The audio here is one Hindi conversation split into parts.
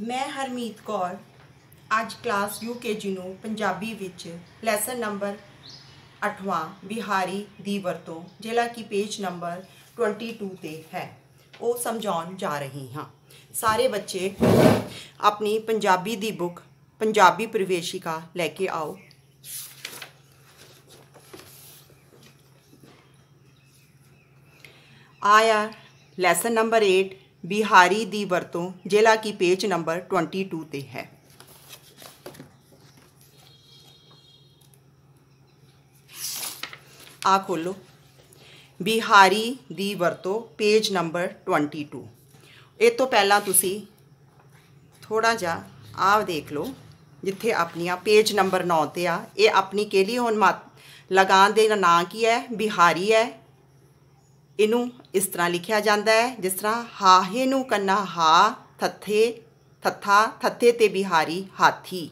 मैं हरमीत कौर आज क्लास यू के जी नाबी लैसन नंबर अठवां बिहारी की वरतों जिला कि पेज नंबर ट्वेंटी टू पर है वो समझा जा रही हाँ सारे बच्चे अपनी पंजाबी दी बुक पंजाबी प्रवेशिका लेके आओ आया लैसन नंबर एट बिहारी की वरतों जिला कि पेज नंबर ट्वेंटी टू पर है आ खोलो बिहारी की वरतों पेज नंबर ट्वेंटी टू ये तो पहला तुसी थोड़ा जा आप देख लो जिथे अपन पेज नंबर नौते आ अपनी कहली हूँ मा लगान के ना की है बिहारी है ਇਹਨੂੰ ਇਸ ਤਰ੍ਹਾਂ ਲਿਖਿਆ ਜਾਂਦਾ ਹੈ ਜਿਸ ਤਰ੍ਹਾਂ ਹਾਹੇ ਨੂੰ ਕੰਨਾ ਹਾ ਥੱਥੇ ਥੱਥਾ ਥੱਥੇ ਤੇ ਬਿਹਾਰੀ ਹਾਥੀ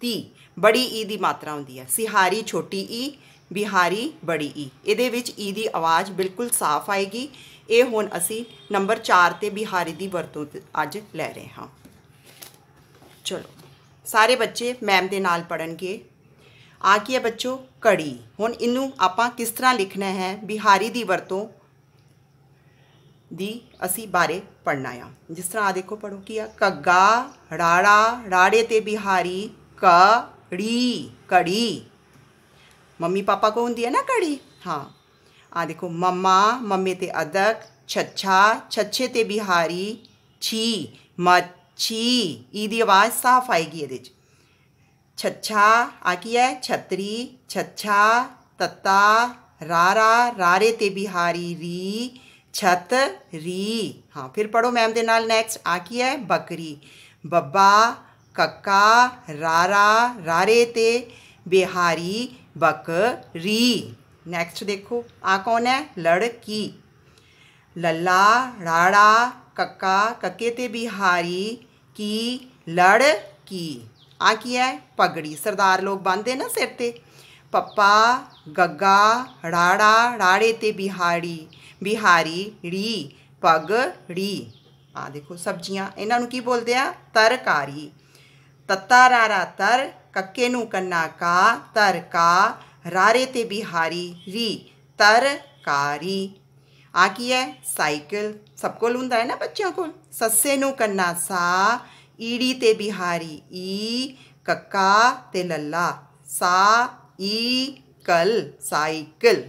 ਤੀ ਬੜੀ ਈ ਦੀ ਮਾਤਰਾ ਹੁੰਦੀ ਹੈ ਸਿਹਾਰੀ ਛੋਟੀ ਈ ਬਿਹਾਰੀ ਬੜੀ ਈ ਇਹਦੇ ਵਿੱਚ ਈ ਦੀ ਆਵਾਜ਼ ਬਿਲਕੁਲ ਸਾਫ਼ ਆਏਗੀ ਇਹ ਹੁਣ ਅਸੀਂ ਨੰਬਰ 4 ਤੇ ਬਿਹਾਰੀ ਦੀ ਵਰਤੋਂ ਅੱਜ ਲੈ ਰਹੇ ਹਾਂ ਚਲੋ ਸਾਰੇ ਬੱਚੇ ਮੈਮ ਦੇ ਨਾਲ ਪੜਨਗੇ ਆ ਕੀ ਹੈ ਬੱਚੋ ਕੜੀ ਹੁਣ ਇਹਨੂੰ ਆਪਾਂ ਕਿਸ ਤਰ੍ਹਾਂ ਲਿਖਣਾ ਹੈ ਬਿਹਾਰੀ ਦੀ ਵਰਤੋਂ दी असी बारे पढ़ना आ जिस तरह आ देखो पढ़ो की कग्गा राड़ा राड़े ते बिहारी कड़ी कड़ी मम्मी पापा को दिया ना कड़ी हाँ आ देखो मम्मा मम्मी ते अदक छछा छच्छे ते बिहारी छी मच्छी ईदी आवाज़ साफ आएगी ये छच्छा आ की है छतरी छछा तत्ता रारा रारे ते बिहारी री छतरी हाँ फिर पढ़ो मैम के नाल नैक्सट आ की है बकरी बब्बा कक्का रारा रारे ते बिहारी बकरी नेक्स्ट देखो आ कौन है लड़की लल्ला राड़ा कक्का कक्के ते बिहारी की लड़की आ की है पगड़ी सरदार लोग बांधते ना सिर ते पप्पा गग्गा राड़ा राड़े ते बिहारी बिहारी री पग री हाँ देखो सब्जियां इन्हों की बोलते हैं तरकारी तत्ता रारा तर कक्के कन्ना का तर का रारे ते बिहारी री तरकारी आ की है साइकिल सब कोल हों ना बच्चों को सस्से कन्ना सा ईड़ी ते बिहारी ई कक्का ते लल्ला सा ई कल साइकिल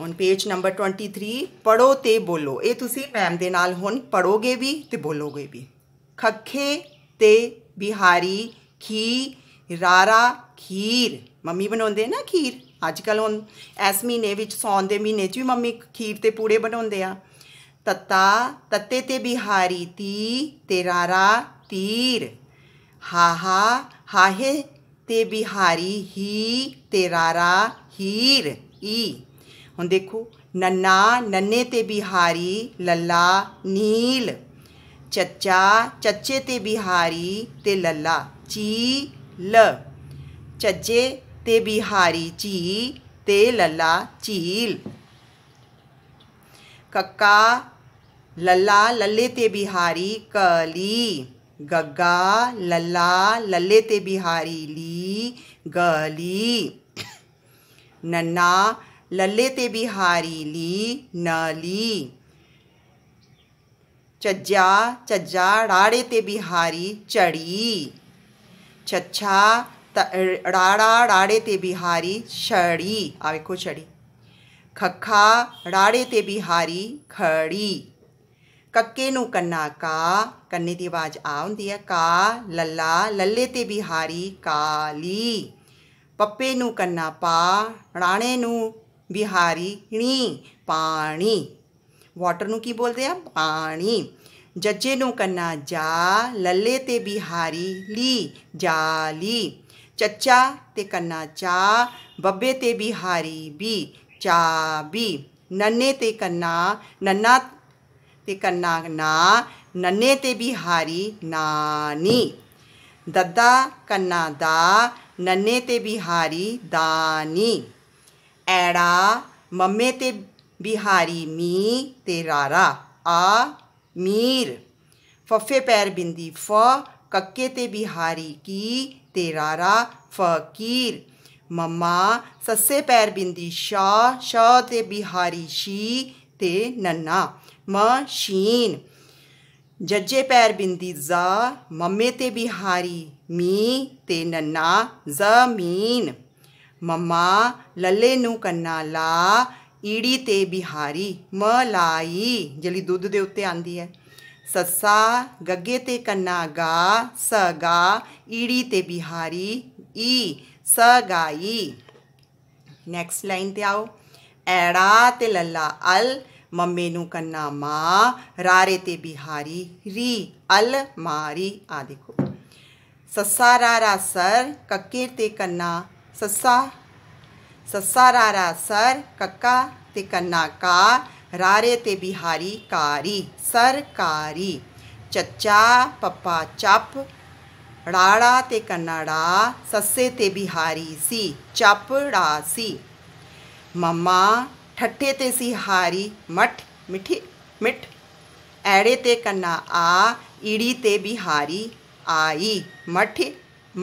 हूँ पेज नंबर ट्वेंटी थ्री पढ़ो तो बोलो ये मैम के नाल हूँ पढ़ोगे भी तो बोलोगे भी खखे ते बिहारी खी रारा खीर मम्मी बनाते ना खीर अजक हम इस महीने सान के महीने च भी मम्मी खीर के पूड़े बनाए तत्ता तत्ते ते बिहारी ती ते रारा तीर हाहा हाहे ते बिहारी ही ते रारा हीर ई हम देखो नन्ना नन्ने ते बिहारी लल्ला नील चचा चचे ते बिहारी ते लल्ला ची ल चजे ते बिहारी ची ते लल्ला चील कक्का लल्ला लल्ले ते बिहारी कली गग्गा लल्ला लल्ले ते बिहारी ली गली नन्ना लल्लेते बिहारी ली न ली चज्जा चज्जा राड़े ते बिहारी चढ़ी छछा राड़ा राड़े ते बिहारी छड़ी आखो छड़ी खखा राड़े ते बिहारी खड़ी कक्के नू कन्ना का कन्ने की आवाज आ होंदी है का लल्ला लल्ले ते बिहारी काली पप्पे नू कन्ना पा राणे नू વિહારીણી પાણી की बोलते हैं पानी जजे જજ્જેનું करना जा લલ્લે ते बिहारी ली जाली चचा ते करना चा बब्बे ते बिहारी बी चा बी नन्ने ते करना नन्ना ते करना ना नन्हे ते बिहारी नानी दद्दा करना दा नन्ने ते बिहारी दानी एड़ा मम्मे ते बिहारी मी ते रारा आ मीर फफे पैर बिंदी फ कक्के ते बिहारी की ते रारा फकीर मम्मा सस्से पैर बिंदी शाह शाह ते बिहारी शी ते नन्ना शीन जज्जे पैर बिंदी ज मम्मे ते बिहारी मी ते नन्ना ज़मीन मम्मा ਲੱਲੇ ਨੂੰ ਕੰਨਾ ਲਾ ਈੜੀ ਤੇ ਬਿਹਾਰੀ ਮਲਾਈ ਜਿਹੜੀ ਦੁੱਧ ਦੇ ਉੱਤੇ ਆਂਦੀ ਹੈ ਸੱਸਾ ਗੱਗੇ ਤੇ ਕੰਨਾ ਗਾ ਸਗਾ ਈੜੀ ਤੇ ਬਿਹਾਰੀ ਈ ਸਗਾਈ ਨੈਕਸਟ ਲਾਈਨ ਤੇ ਆਓ ਐੜਾ ਤੇ ਲੱਲਾ ਅਲ मम्मे नु कन्ना माँ रारे ते बिहारी री अल मारी आ देखो सस्सा रारा सर कक्केर ते कन्ना सस्सा सस्सा रारा सर कक्का ते कन्ना का रारे ते बिहारी कारी सरकारी चचा पप्पा चप राड़ा ते कन्नाड़ा सस्से ते बिहारी सी चपड़ासी मम्मा ठट्ठे ते हारी मठ मिठी मिठ ऐड़े ते कन्ना आ ईड़ी ते बिहारी आई मठ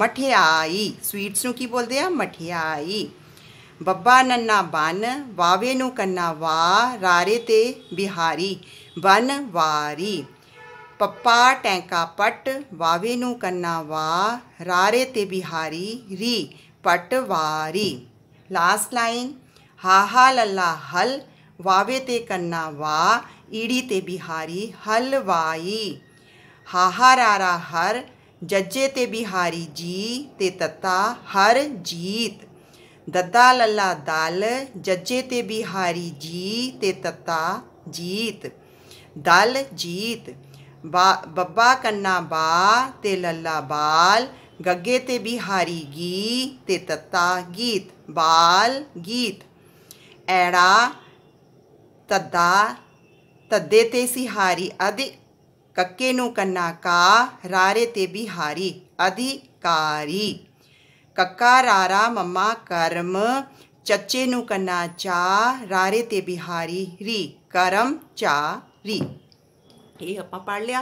मठियाई स्वीट्स की बोलते हैं मठियाई बब्बा नन्ना बन वावे नू कन्ना वा रारे ते बिहारी बन वारी पप्पा टैंका पट वावे नू कन्ना वा रारे ते बिहारी री पट वारी लास्ट लाइन हा हा लल्ला हल वावे ते कन्ना वा ईड़ी ते बिहारी हल वाई हा हा रारा हर ਜੱਜੇ ਤੇ ਬਿਹਾਰੀ ਜੀ ਤੇ ਤੱਤਾ ਹਰ ਜੀਤ ਦੱਦਾ ਲੱਲਾ ਦਲ ਜੱਜੇ ਤੇ ਬਿਹਾਰੀ ਜੀ ਤੇ ਤੱਤਾ ਜੀਤ ਦਲ ਜੀਤ ਬੱਬਾ ਕੰਨਾ ਬਾ ਤੇ ਲੱਲਾ ਬਾਲ ਗੱਗੇ ਤੇ ਬਿਹਾਰੀ ਗੀ ਤੇ ਤੱਤਾ ਗੀਤ ਬਾਲ ਗੀਤ ਐੜਾ ਤੱਦਾ ਤੱਦੇ ਤੇ ਸਿਹਾਰੀ ਅਦਿ कक्के नू कन्ना का रारे ते बिहारी अधिकारी कक्का रारा मम्मा कर्म चचे नू कन्ना चा रारे ते बिहारी री करम चा री ये आप पढ़ लिया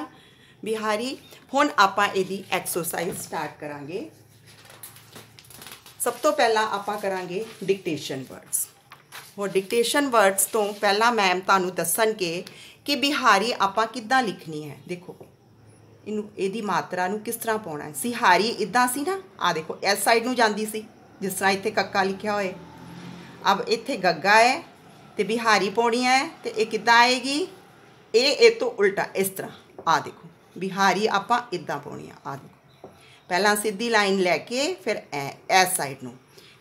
बिहारी हूँ आप एक्सरसाइज स्टार्ट करा सब तो पहला आप करा वर्ड्स ਹੋਰ ਡਿਕਟੇਸ਼ਨ ਵਰਡਸ ਤੋਂ ਪਹਿਲਾਂ ਮੈਮ ਤੁਹਾਨੂੰ ਦੱਸਣਗੇ ਕਿ ਬਿਹਾਰੀ ਆਪਾਂ ਕਿੱਦਾਂ ਲਿਖਣੀ ਹੈ ਦੇਖੋ ਇਹਨੂੰ ਇਹਦੀ ਮਾਤਰਾ ਨੂੰ ਕਿਸ ਤਰ੍ਹਾਂ ਪਾਉਣਾ ਹੈ ਸਿਹਾਰੀ ਇਦਾਂ ਸੀ ਨਾ ਆ ਦੇਖੋ ਇਸ ਸਾਈਡ ਨੂੰ ਜਾਂਦੀ ਸੀ ਜਿਸ ਤਰ੍ਹਾਂ ਇੱਥੇ ਕੱਕਾ ਲਿਖਿਆ ਹੋਏ ਅਬ ਇੱਥੇ ਗੱਗਾ ਹੈ ਤੇ ਬਿਹਾਰੀ ਪਾਉਣੀ ਹੈ ਤੇ ਇਹ ਕਿੱਦਾਂ ਆਏਗੀ ਇਹ ਇਹ ਤੋਂ ਉਲਟਾ ਇਸ ਤਰ੍ਹਾਂ ਆ ਦੇਖੋ ਬਿਹਾਰੀ ਆਪਾਂ ਇਦਾਂ ਪਾਉਣੀ ਆ ਆ ਦੇਖੋ ਪਹਿਲਾਂ ਸਿੱਧੀ ਲਾਈਨ ਲੈ ਕੇ ਫਿਰ ਐ ਇਸ ਸਾਈਡ ਨੂੰ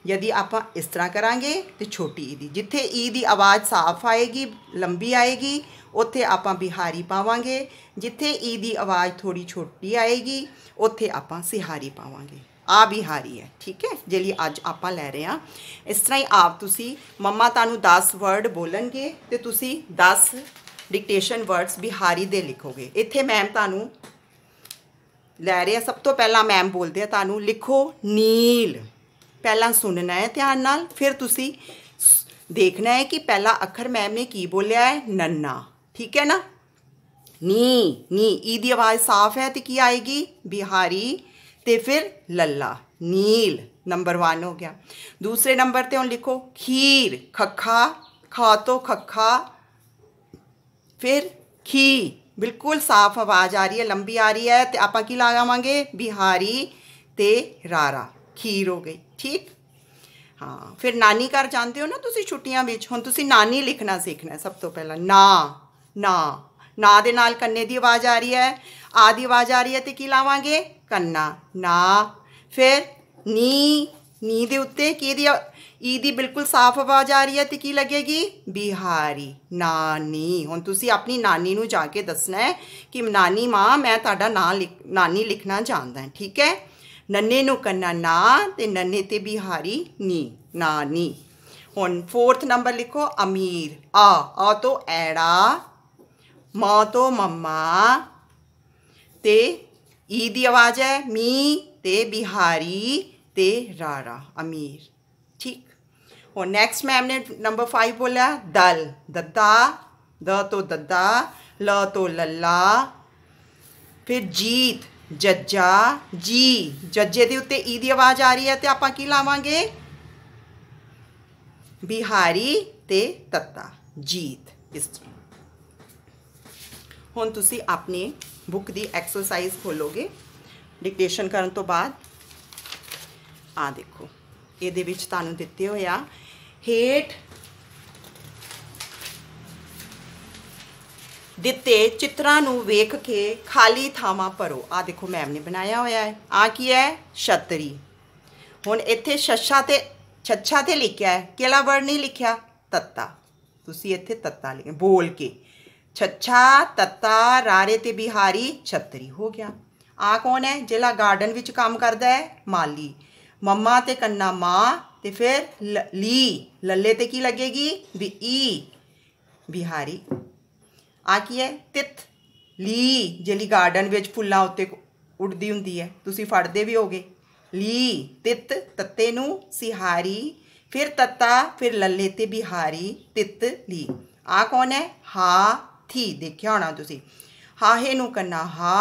यदि ਆਪਾਂ ਇਸ ਤਰ੍ਹਾਂ ਕਰਾਂਗੇ ਤੇ ਛੋਟੀ ਈ ਦੀ ਜਿੱਥੇ ਈ ਦੀ ਆਵਾਜ਼ ਸਾਫ਼ ਆਏਗੀ ਲੰਬੀ ਆਏਗੀ ਉੱਥੇ ਆਪਾਂ ਬਿਹਾਰੀ ਪਾਵਾਂਗੇ ਜਿੱਥੇ ਈ ਦੀ ਆਵਾਜ਼ ਥੋੜੀ ਛੋਟੀ ਆਏਗੀ ਉੱਥੇ ਆਪਾਂ ਸਿਹਾਰੀ ਪਾਵਾਂਗੇ ਆ ਬਿਹਾਰੀ ਹੈ ਠੀਕ ਹੈ ਜਿਹੜੀ ਅੱਜ ਆਪਾਂ ਲੈ ਰਹੇ ਹਾਂ ਇਸ ਤਰ੍ਹਾਂ ਹੀ ਆਪ ਤੁਸੀਂ ਮੰਮਾ ਤੁਹਾਨੂੰ 10 ਵਰਡ ਬੋਲਣਗੇ ਤੇ ਤੁਸੀਂ 10 ਡਿਕਟੇਸ਼ਨ ਵਰਡਸ ਬਿਹਾਰੀ ਦੇ ਲਿਖੋਗੇ ਇੱਥੇ ਮੈਮ ਤੁਹਾਨੂੰ ਲੈ ਰਹੇ ਆ ਸਭ ਤੋਂ ਪਹਿਲਾਂ ਮੈਮ ਬੋਲਦੇ ਆ ਤੁਹਾਨੂੰ ਲਿਖੋ ਨੀਲ पहला सुनना है ध्यान न फिर तुसी देखना है कि पहला अखर मैम ने की बोलिया है नन्ना ठीक है ना नी नी ई की आवाज़ साफ है तो की आएगी बिहारी तो फिर लल्ला नील नंबर वन हो गया दूसरे नंबर पर हम लिखो खीर खखा खा तो खखा फिर खी बिल्कुल साफ आवाज़ आ रही है लंबी आ रही है तो आप लगावे बिहारी तो रारा खीर हो गई ਠੀਕ ਹਾਂ ਫਿਰ ਨਾਨੀ ਘਰ ਜਾਂਦੇ ਹੋ ਨਾ ਤੁਸੀਂ ਛੁੱਟੀਆਂ ਵਿੱਚ ਹੁਣ ਤੁਸੀਂ ਨਾਨੀ ਲਿਖਣਾ ਸਿੱਖਣਾ ਸਭ ਤੋਂ ਪਹਿਲਾਂ ਨਾ ਨਾ ਨਾ ਦੇ ਨਾਲ ਕੰਨੇ ਦੀ ਆਵਾਜ਼ ਆ ਰਹੀ ਹੈ ਆ ਦੀ ਆਵਾਜ਼ ਆ ਰਹੀ ਹੈ ਤੇ ਕੀ ਲਾਵਾਂਗੇ ਕੰਨਾ ਨਾ ਫਿਰ ਨੀ ਨੀ ਦੇ ਉੱਤੇ ਕੀ ਦੀ ਈ ਦੀ ਬਿਲਕੁਲ ਸਾਫ਼ ਆਵਾਜ਼ ਆ ਰਹੀ ਹੈ ਤੇ ਕੀ ਲੱਗੇਗੀ ਬਿਹਾਰੀ ਨਾਨੀ ਹੁਣ ਤੁਸੀਂ ਆਪਣੀ ਨਾਨੀ ਨੂੰ ਜਾ ਕੇ ਦੱਸਣਾ ਹੈ ਕਿ ਨਾਨੀ ਮਾਂ ਮੈਂ ਤੁਹਾਡਾ ਨਾਂ ਨਾਨੀ ਲਿਖਣਾ ਜਾਣਦਾ ਠੀਕ ਹੈ नन्हे करना ना ते नन्हे ते बिहारी नी ना नी हूँ फोर्थ नंबर लिखो अमीर आ आ तो ऐड़ा माँ तो मम्मा ते ई की आवाज़ है मी ते बिहारी ते रारा अमीर ठीक और नेक्स्ट मैम ने नंबर फाइव बोलिया दल दद्दा द तो दद्दा ल तो लल्ला फिर जीत जजा जी जजे के उत्ते ई की आवाज आ रही है तो आप की लावे बिहारी ते तत्ता जीत इस हम तुम अपनी बुक की एक्सरसाइज खोलोगे डिकटेन कर तो बाद देखो ये दिते हुए हेठ दिते चित्रां वेख के खाली थावान भरो आ देखो मैम ने बनाया होया है आ की है छतरी हूँ इतने छछा तो छछा तो लिखा है कि वर्ड नहीं लिखा तत्ता तुम इतने तत्ता लिख बोल के छछा तत्ता रारे तो बिहारी छतरी हो गया आ कौन है जिला गार्डन काम करता है माली ममा तो कन्ना माँ तो फिर ल ली लले तो की लगेगी बी ई बिहारी आ की है तित ली जी गार्डन फुलों उत्ते उड़ी होंगी है तुम फटते भी हो गए ली तित तत्ते सिहारी फिर तत्ता फिर लले तो बिहारी तित ली आ कौन है हा थी देखे होना तुम हाहे करना हा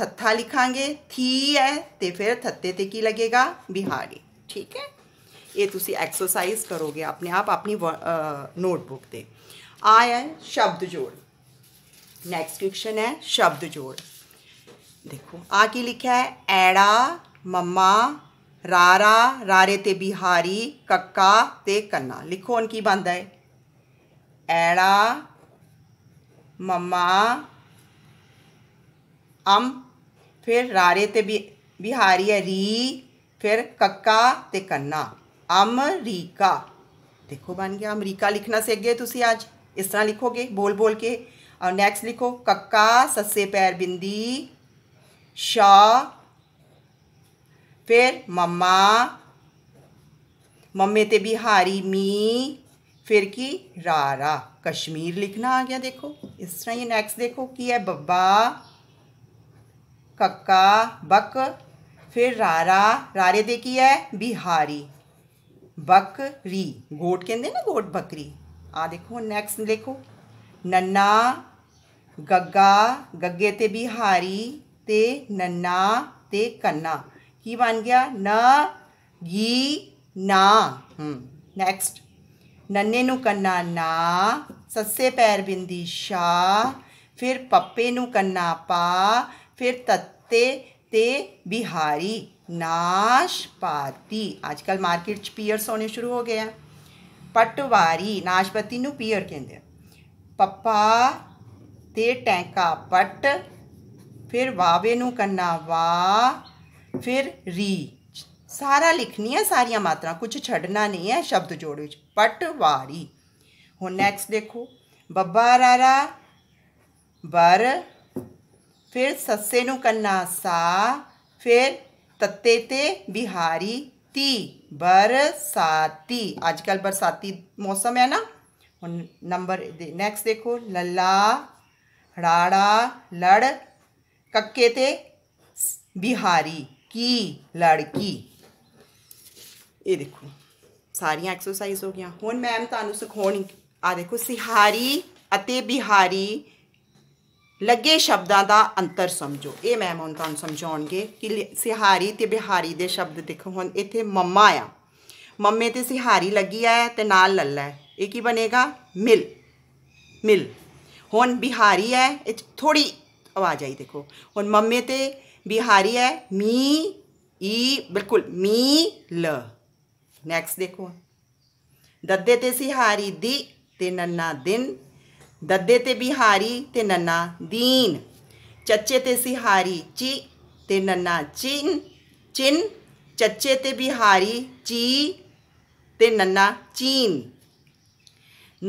थत्था लिखा थी है तो फिर थत्ते ते की लगेगा बिहारी ठीक है ये तुम एक्सरसाइज करोगे अपने आप अपनी नोटबुक से आ है शब्द जोड़ नेक्स्ट क्वेश्चन है शब्द जोड़ देखो आ की लिखा है ऐड़ा मम्मा रारा रारे ते बिहारी कक्का ते कन्ना लिखो उनकी बनता है ऐड़ा मम्मा अम फिर रारे ते बिहारी है री फिर कक्का ते कन्ना अमरीका देखो बन गया अमरीका लिखना सीख गए तुम आज इस तरह लिखोगे बोल बोल के और नेक्स्ट लिखो कक्का सस्से पैर बिंदी शाह फिर मम्मा मम्मे ते बिहारी मी फिर की रारा कश्मीर लिखना आ गया देखो इस तरह ये नेक्स्ट देखो की है बब्बा कक्का बक फिर रारा रारे दे की है बिहारी बकरी गोट कहते ना गोट बकरी आ देखो नेक्स्ट देखो नन्ना गग्गा गग्गे ते बिहारी ते नन्ना ते कन्ना ही बन गया न गी ना नेक्स्ट हम्म, नन्ने नु कन्ना ना सस्से पैर बिंदी शा फिर पप्पे नु कन्ना पा फिर तत्ते ते बिहारी पाती आजकल मार्केट च पीयर्स होने शुरू हो गए हैं पटवारी नाशपति नु पीयर कहते पप्पा ते टैंका पट फिर वावे नु करना वा फिर री सारा लिखनी है सारिया मात्रा कुछ छड़ना नहीं है शब्द जोड़े वारी हूँ नैक्सट देखो बब्बा रारा बर फिर सस्से नु करना सा फिर तत्ते ते बिहारी ती बरसाती आजकल बरसाती मौसम है ना नंबर नेक्स्ट नैक्सट देखो लल्ला ਰਾੜਾ ਲੜ ਕੱਕੇ ਤੇ ਬਿਹਾਰੀ ਕੀ ਲੜਕੀ ਇਹ ਦੇਖੋ ਸਾਰੀਆਂ ਐਕਸਰਸਾਈਜ਼ ਹੋ ਗਈਆਂ ਹੁਣ ਮੈਮ ਤੁਹਾਨੂੰ ਸਿਖਾਉਣੀ ਆ ਦੇਖੋ ਸਿਹਾਰੀ ਅਤੇ ਬਿਹਾਰੀ ਲੱਗੇ ਸ਼ਬਦਾਂ ਦਾ ਅੰਤਰ ਸਮਝੋ ਇਹ ਮੈਮ ਹੁਣ ਤੁਹਾਨੂੰ ਸਮਝਾਉਣਗੇ ਕਿ ਸਿਹਾਰੀ ਤੇ ਬਿਹਾਰੀ ਦੇ ਸ਼ਬਦ ਦੇਖੋ ਹੁਣ ਇੱਥੇ ਮੰਮਾ ਆ ਮੰਮੇ ਤੇ ਸਿਹਾਰੀ ਲੱਗੀ ਆ ਤੇ ਨਾਲ ਲੱਲਾ ਇਹ ਕੀ ਬਣੇਗਾ ਮਿਲ ਮਿਲ हूँ बिहारी है थोड़ी आवाज आई देखो हूँ मम्मी तो बिहारी है मी ई बिल्कुल मी ल नैक्सट देखो ददे तो सिहारी दी ते नन्ना दिन ददे तो बिहारी ते नन्ना दीन चचे तो सिहारी ची ते नन्ना चिन चिन चचे तो बिहारी ची ते नन्ना चीन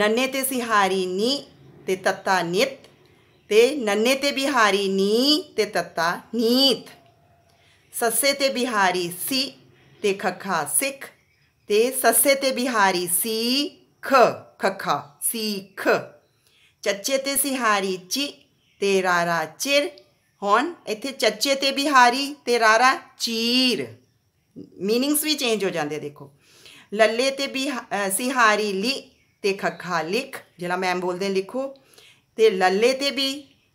नन्ने ते सिहारी नी ते तत्ता नित ते नन्हे ते बिहारी नी ते तत्ता नीत सस्से ते बिहारी सी ते खखा सिख ते सस्से ते बिहारी सी ख खखा ख चच्चे ते सिहारी ची ते रारा चिर हॉन इतने चच्चे ते बिहारी ते रारा चीर मीनिंग्स भी चेंज हो जाते देखो लल्ले ते बिहा सिहारी ली ते खखा लिख जिला मैम बोलते लिखो तो लले ते भी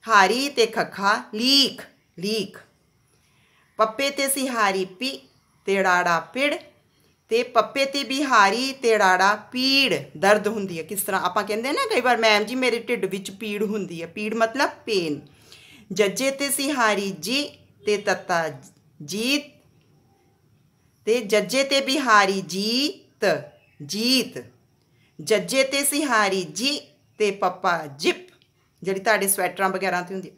हारी ते खखा लीक लीक पप्पे ते सिहारी पी ते डाड़ा पिड़ ते पप्पे ते भी हारी ते डाड़ा पीड़ दर्द होंगी है किस तरह आप कहें ना कई बार मैम जी मेरे ढिड विच पीड़ होंगी है पीड़ मतलब पेन जजे ते सिहारी जी ते तत्ता जीत ते जजे ते भी हारी जीत जीत जजे तो सिहारी जी तो पप्पा जिप जी ते स्वैटर वगैरह से होंगी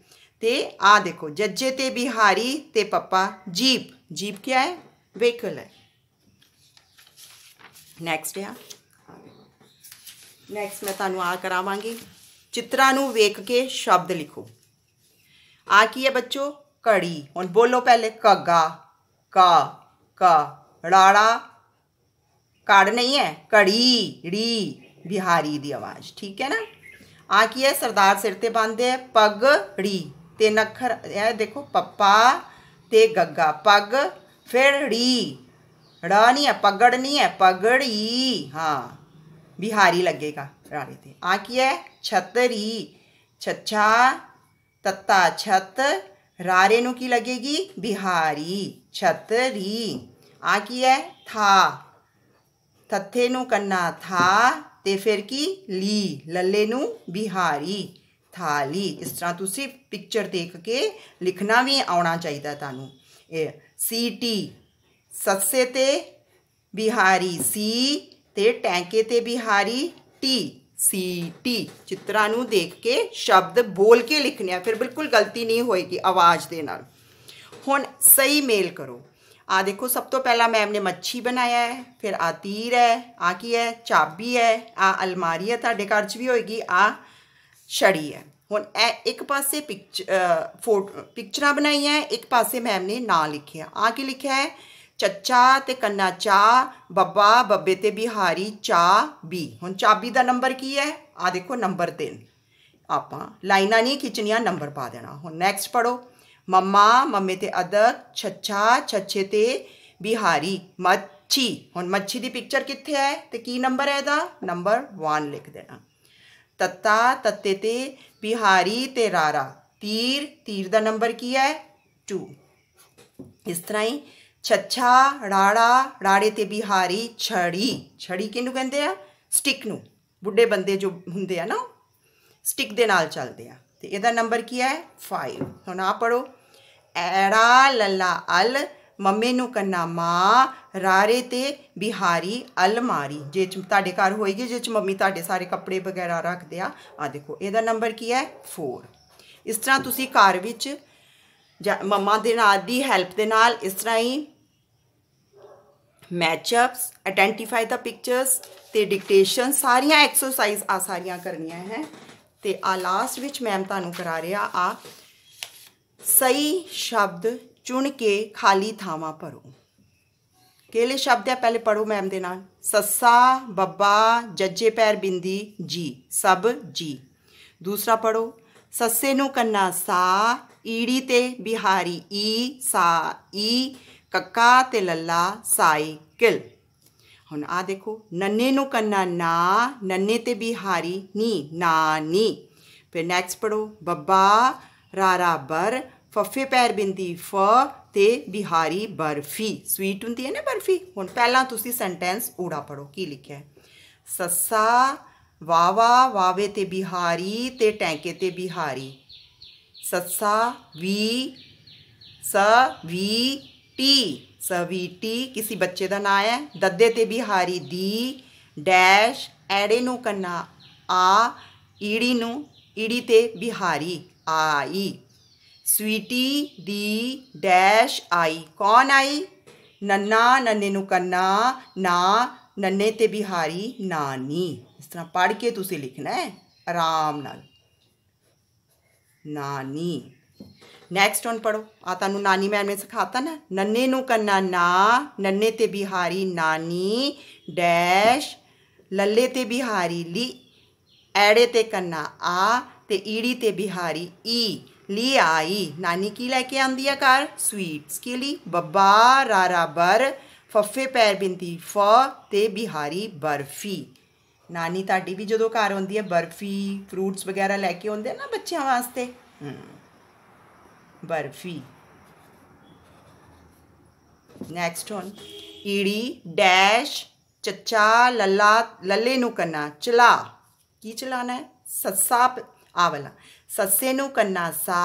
तो आ देखो जजे तो बिहारी तो पप्पा जीप जीप क्या है वेहीकल है नैक्सट आ नैक्सट मैं तुम आ करावगी चित्रा वेख के शब्द लिखो आ की है बच्चों कड़ी हम बोलो पहले कगा का रा काड़ नहीं है कड़ी री बिहारी दी आवाज ठीक है ना आ की है सरदार सिर ते बांधे है पगड़ी ते नखर है देखो पप्पा ते गग्गा पग फिर री ड़ नहीं है पगड़ नहीं है पगड़ी हाँ बिहारी लगेगा राड़े ते आ की है छतरी छछा तत्ता छत रारे नु की लगेगी बिहारी छतरी आ की है था થથ્થેનું કન્ના था તે ફેર કી લી લલ્લેનું બિહારી थाली इस तरह तुम पिक्चर देख के लिखना भी आना चाहिए तू सी टी सस्से ते बिहारी सी ते टैंके ते बिहारी टी सी टी चित्रा देख के शब्द बोल के लिखने फिर बिल्कुल गलती नहीं होएगी आवाज़ के नाल सही मेल करो आ देखो सब तो पहला मैम ने मच्छी बनाया है फिर आ तीर है आ की है चाबी है आ अलमारी है ताडे घर भी होगी आ छड़ी है हूँ ए एक पासे पिक्च फोट पिक्चर बनाई है एक पासे मैम ने ना लिखे आ की लिखा है चचा तो कन्ना चा बबा बब्बे ते बिहारी चा बी हूँ चाबी का नंबर की है आ देखो नंबर तीन आप लाइना नहीं खिंचनिया नंबर पा देना हूँ नैक्सट पढ़ो मम्मा ते अदक छछा छछे ते बिहारी मच्छी हूँ मच्छी की पिक्चर कितने है तो की नंबर है यदा नंबर वन लिख देना तत्ता तत्ते ते बिहारी ते रारा तीर तीर का नंबर की है टू इस तरह ही छछा राड़ा राड़े ते बिहारी छड़ी छड़ी किनू कहें स्टिक बुढ़े बंदे जो होंगे है ना स्टिक दे नाल चलते हैं तो यद नंबर की है फाइव हूँ आप पढ़ो एड़ा लला अल मम्मी कन्ना माँ रारे ते बिहारी अलमारी जे चे घर होएगी जे मम्मी ते सारे कपड़े वगैरह रख दिया आ देखो यद नंबर की है फोर इस तरह तुम घर मम्मा के नी हेल्प के नाल इस तरह ही मैचअप्स आइडेंटिफाई द पिक्चर्स तो डिकटेन सारिया एक्सरसाइज आ सारिया करनिया है। ਤੇ ਆ ਲਾਸਟ ਵਿੱਚ ਮੈਮ ਤੁਹਾਨੂੰ ਕਰਾ ਰਿਹਾ ਆ ਸਹੀ ਸ਼ਬਦ ਚੁਣ ਕੇ ਖਾਲੀ ਥਾਵਾਂ ਭਰੋ ਕਿਹਲੇ ਸ਼ਬਦ ਆ ਪਹਿਲੇ ਪੜੋ ਮੈਮ ਦੇ ਨਾਲ ਸੱਸਾ ਬੱਬਾ ਜੱਜੇ ਪੈਰ ਬਿੰਦੀ ਜੀ ਸਭ ਜੀ ਦੂਸਰਾ ਪੜੋ ਸੱਸੇ ਨੂੰ ਕੰਨਾ ਸਾ ਈੜੀ ਤੇ ਬਿਹਾਰੀ ਈ ਸਾ ਈ ਕੱਕਾ ਤੇ ਲੱਲਾ ਸਾਈਕਲ हूँ आ देखो नन्ने नु करना ना नन्ने ते बिहारी नी ना नी फिर नैक्स पढ़ो बब्बा रारा बर फफे पैर बिंदी फ ते बिहारी बर्फी स्वीट होंगी है ना बर्फी हूँ पहला सेंटेंस ऊड़ा पढ़ो की लिखे सस्सा वावा वावे ते बिहारी ते टैंके ते बिहारी सस्सा वी स वी टी सवीटी किसी बच्चे का ना है दद्दे ते बिहारी दी डैश एड़े नू करना आ ईड़ी नू ईड़ी ते बिहारी आई स्वीटी दी डैश आई कौन आई नन्ना नन्ने नू करना ना नन्ने ते बिहारी नानी इस तरह पढ़ के तुसे लिखना है आराम नानी ਨੈਕਸਟ ਓਨ ਪੜੋ ਆ ਤੁਹਾਨੂੰ ਨਾਨੀ ਮੈਮ ਨੇ ਸਿਖਾਤਾ ਨਾ ਨੰਨੇ ਨੂੰ ਕੰਨਾ ਨਾ ਨੰਨੇ ਤੇ ਬਿਹਾਰੀ ਨਾਨੀ ਡੈਸ਼ ਲੱਲੇ ਤੇ ਬਿਹਾਰੀ ਲੀ ਐੜੇ ਤੇ ਕੰਨਾ ਆ ਤੇ ਈੜੀ ਤੇ ਬਿਹਾਰੀ ਈ ਲੀ ਆਈ ਨਾਨੀ ਕੀ ਲੈ ਕੇ ਆਂਦੀ ਆ ਘਰ ਸਵੀਟਸ ਕੇ ਲਈ ਬੱਬਾ ਰਾਰਾ ਬਰ ਫੱਫੇ ਪੈਰ ਬਿੰਦੀ ਫ ਤੇ ਬਿਹਾਰੀ ਬਰਫੀ ਨਾਨੀ ਤੁਹਾਡੀ ਵੀ ਜਦੋਂ ਘਰ ਆਉਂਦੀ ਹੈ ਬਰਫੀ ਫਰੂਟਸ ਵਗੈਰਾ ਲੈ ਕੇ ਆਉਂਦੇ ਨਾ ਬੱਚਿਆਂ ਵਾਸਤੇ ਹੂੰ बर्फी नैक्सट ऑन ईड़ी डैश चचा लला लले करना चला की चलाना है सस्सा आ वाला सस्से करना सा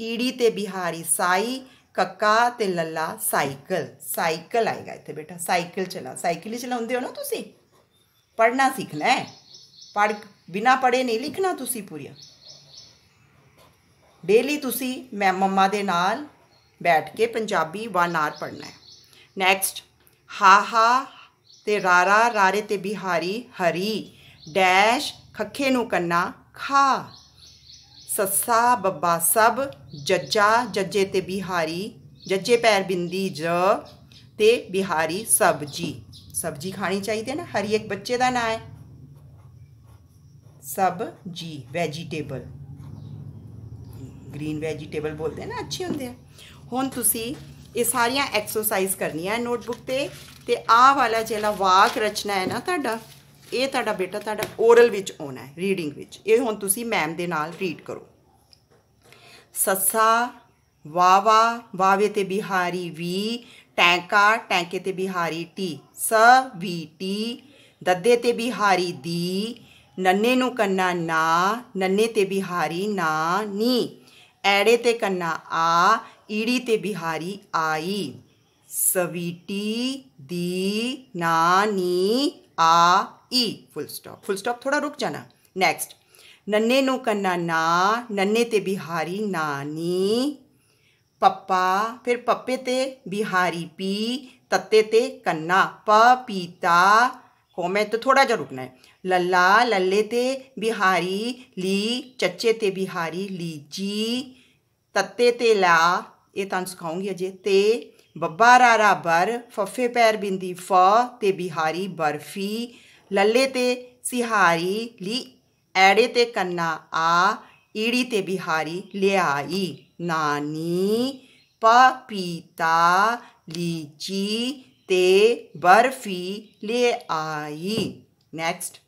ईड़ी ते बिहारी साई कक्का ते लला साइकिल साइकिल आएगा इतने बेटा साइकिल चला साइकिल ही चलाते हो ना तुसी पढ़ना सीखना है पढ़ बिना पढ़े नहीं लिखना तुसी पूरी ਡੇਲੀ ਤੁਸੀਂ ਮੈਂ ਮੰਮਾ ਦੇ ਨਾਲ ਬੈਠ ਕੇ ਪੰਜਾਬੀ 1 ਆਰ ਪੜ੍ਹਨਾ ਹੈ ਨੈਕਸਟ ਹਾ ਹਾ ਤੇ ਰਾਰਾ ਰਾਰੇ ਤੇ ਬਿਹਾਰੀ ਹਰੀ ਡੈਸ਼ ਖੱਖੇ ਨੂੰ ਕੰਨਾ ਖਾ ਸੱਸਾ ਬੱਬਾ ਸਭ ਜੱਜਾ ਜੱਜੇ ਤੇ ਬਿਹਾਰੀ ਜੱਜੇ ਪੈਰ ਬਿੰਦੀ ਜ ਤੇ ਬਿਹਾਰੀ ਸਬਜੀ ਸਬਜੀ ਖਾਣੀ ਚਾਹੀਦੀ ਹੈ ਨਾ ਹਰ ਇੱਕ ਬੱਚੇ ਦਾ ਨਾਮ ਹੈ ਸਬਜੀ ਵੈਜੀਟੇਬਲ ਗ੍ਰੀਨ ਵੈਜੀਟੇਬਲ ਬੋਲਦੇ ਨਾ ਅੱਛੇ ਹੁੰਦੇ ਆ ਹੁਣ ਤੁਸੀਂ ਇਹ ਸਾਰੀਆਂ ਐਕਸਰਸਾਈਜ਼ ਕਰਨੀਆਂ ਹੈ ਨੋਟਬੁੱਕ ਤੇ ਤੇ ਆਹ ਵਾਲਾ ਜਿਹੜਾ ਵਾਕ ਰਚਨਾ ਹੈ ਨਾ ਤੁਹਾਡਾ ਇਹ ਤੁਹਾਡਾ ਬੇਟਾ ਤੁਹਾਡਾ ਓਰਲ ਵਿੱਚ ਆਉਣਾ ਹੈ ਰੀਡਿੰਗ ਵਿੱਚ ਇਹ ਹੁਣ ਤੁਸੀਂ ਮੈਮ ਦੇ ਨਾਲ ਰੀਡ ਕਰੋ ਸੱਸਾ ਵਾਵਾ ਵਾਵੇ ਤੇ ਬਿਹਾਰੀ ਵੀ ਟੈਂਕਾ ਟੈਂਕੇ ਤੇ ਬਿਹਾਰੀ ਟੀ ਸ ਵੀ ਟੀ ਦੱਦੇ ਤੇ ਬਿਹਾਰੀ ਦੀ ਨੰਨੇ ਨੂੰ ਕੰਨਾ ਨਾ ਨੰਨੇ ਤੇ ਬਿਹਾਰੀ ਨਾ ਨੀ एड़े ते कन्ना आ ईड़ी ते बिहारी आई सवीटी दी नानी आ ई फुल स्टॉप फुल स्टॉप थोड़ा रुक जाना नेक्स्ट नन्ने नो कन्ना ना नन्ने ते बिहारी नानी पप्पा फिर पप्पे ते बिहारी पी तत्ते ते कन्ना हो मैं तो थोड़ा जा रुकना है लल्ला लल्ले ते बिहारी ली चच्चे ते बिहारी ली जी ਤੱਤੇ ਤੇ ਲਾ ਇਹ ਤੁਹਾਨੂੰ ਸਿਖਾਉਂਗੀ ਅਜੇ ਤੇ ਬੱਬਾ ਰਾਰਾ ਬਰ ਫੱਫੇ ਪੈਰ ਬਿੰਦੀ ਫ ਤੇ ਬਿਹਾਰੀ ਬਰਫੀ ਲੱਲੇ ਤੇ ਸਿਹਾਰੀ ਲੀ ਐੜੇ ਤੇ ਕੰਨਾ ਆ ਈੜੀ ਤੇ ਬਿਹਾਰੀ ਲਿਆਈ ਨਾਨੀ ਪਪੀਤਾ ਲੀਚੀ ਤੇ ਬਰਫੀ ਲੈ ਆਈ ਨੈਕਸਟ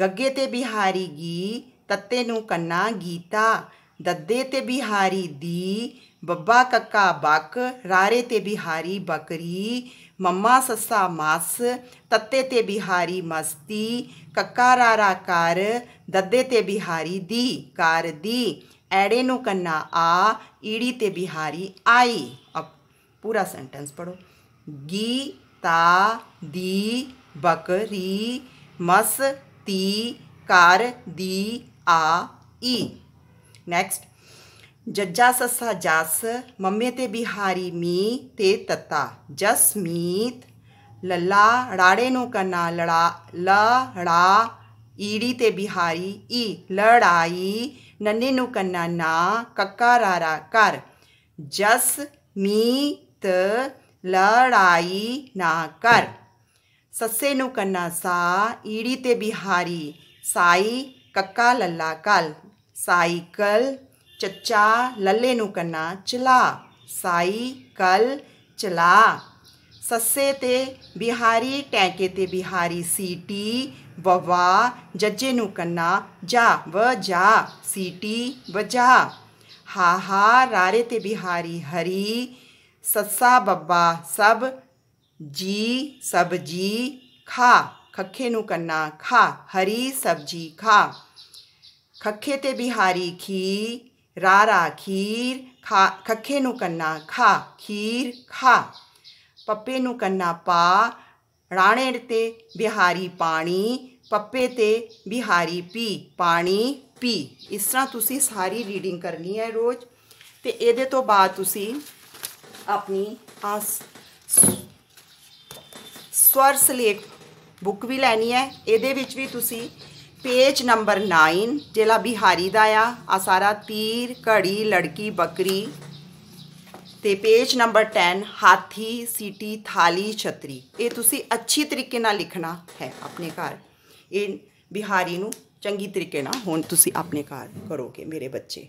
ਗੱਗੇ ਤੇ ਬਿਹਾਰੀ ਗੀ ਤੱਤੇ ਨੂੰ ਕੰਨਾ ਗੀਤਾ दद्दे ते बिहारी दी बब्बा कक्का बक रारे ते बिहारी बकरी मम्मा सस्सा मास तत्ते ते बिहारी मस्ती कक्का रारा कार दद्दे ते बिहारी दी कार दी एड़े नु कन्ना आ ईड़ी ते बिहारी आई अब पूरा सेंटेंस पढ़ो गी ता दी बकरी मस ती कार दी आ ई ससा जस जास ते बिहारी मी ते तत्ता जस मीत लला राड़े नो करना लड़ा लड़ा ईड़ी ते बिहारी ई लड़ाई नन्ने नो करना ना रारा कर जस मीत लड़ाई ना कर सस्से नू करना सा ईड़ी ते बिहारी साई कक्का लल्ला कल साइकल चचा लल्ले नु करना चला साइकिल चला सस्से ते बिहारी टैंके ते बिहारी सीटी ववा जज्जे करना जा व जा सीटी वजा हा हा रारे ते बिहारी हरी सस्सा बब्बा सब जी सब जी खा खखे करना खा हरी सब्जी खा ਖੱਖੇ ਤੇ ਬਿਹਾਰੀ ਖੀ ਰਾ ਰਾ ਖੀਰ ਖਾ ਖੱਖੇ ਨੂੰ ਕੰਨਾ ਖਾ ਖੀਰ ਖਾ ਪੱਪੇ ਨੂੰ ਕੰਨਾ ਪਾ ਰਾਣੇ ਤੇ ਬਿਹਾਰੀ ਪਾਣੀ ਪੱਪੇ ਤੇ ਬਿਹਾਰੀ ਪੀ ਪਾਣੀ ਪੀ ਇਸ ਤਰ੍ਹਾਂ ਤੁਸੀਂ ਸਾਰੀ ਰੀਡਿੰਗ ਕਰਨੀ ਹੈ ਰੋਜ਼ ਤੇ ਇਹਦੇ ਤੋਂ ਬਾਅਦ ਤੁਸੀਂ ਆਪਣੀ ਆਸ ਸਵਰ ਸਲੇਖ ਬੁੱਕ ਵੀ ਲੈਣੀ ਹੈ ਇਹਦੇ ਵਿੱਚ ਵੀ ਤੁਸੀਂ ਪੇਜ ਨੰਬਰ 9 ਜੇਲਾ ਬਿਹਾਰੀ ਦਾ ਆ ਆ ਸਾਰਾ ਤੀਰ ਘੜੀ ਲੜਕੀ ਬੱਕਰੀ ਤੇ ਪੇਜ ਨੰਬਰ 10 ਹਾਥੀ ਸੀਟੀ ਥਾਲੀ ਛਤਰੀ ਇਹ ਤੁਸੀਂ ਅੱਛੀ ਤਰੀਕੇ ਨਾਲ ਲਿਖਣਾ ਹੈ ਆਪਣੇ ਘਰ ਇਹ ਬਿਹਾਰੀ ਨੂੰ ਚੰਗੀ ਤਰੀਕੇ ਨਾਲ ਹੁਣ ਤੁਸੀਂ ਆਪਣੇ ਘਰ ਕਰੋਗੇ ਮੇਰੇ ਬੱਚੇ